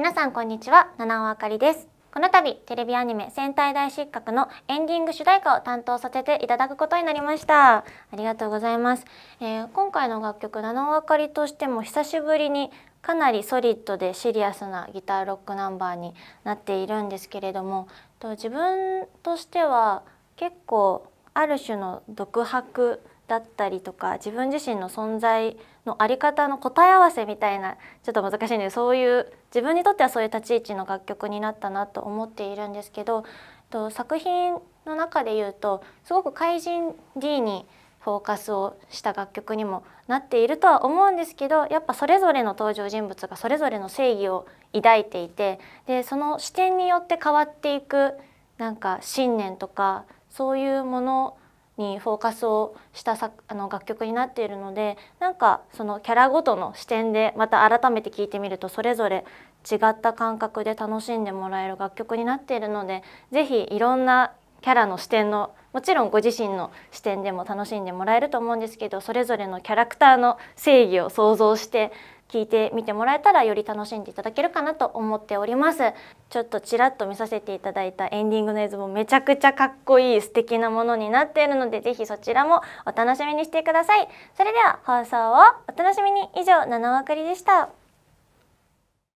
皆さんこんにちは七尾あかりですこの度テレビアニメ戦隊大失格のエンディング主題歌を担当させていただくことになりましたありがとうございます、えー、今回の楽曲七尾あかりとしても久しぶりにかなりソリッドでシリアスなギターロックナンバーになっているんですけれどもと自分としては結構ある種の独白だったりとか自分自身の存在の在り方の答え合わせみたいなちょっと難しいんでそういう自分にとってはそういう立ち位置の楽曲になったなと思っているんですけど作品の中で言うとすごく怪人 D にフォーカスをした楽曲にもなっているとは思うんですけどやっぱそれぞれの登場人物がそれぞれの正義を抱いていてでその視点によって変わっていくなんか信念とかそういうものにフォーカスをしたあの楽曲になっているのでなんかそのキャラごとの視点でまた改めて聴いてみるとそれぞれ違った感覚で楽しんでもらえる楽曲になっているので是非いろんなキャラの視点のもちろんご自身の視点でも楽しんでもらえると思うんですけどそれぞれのキャラクターの正義を想像して聞いてみてもらえたらより楽しんでいただけるかなと思っておりますちょっとちらっと見させていただいたエンディングの映像もめちゃくちゃかっこいい素敵なものになっているのでぜひそちらもお楽しみにしてくださいそれでは放送をお楽しみに以上七あかりでした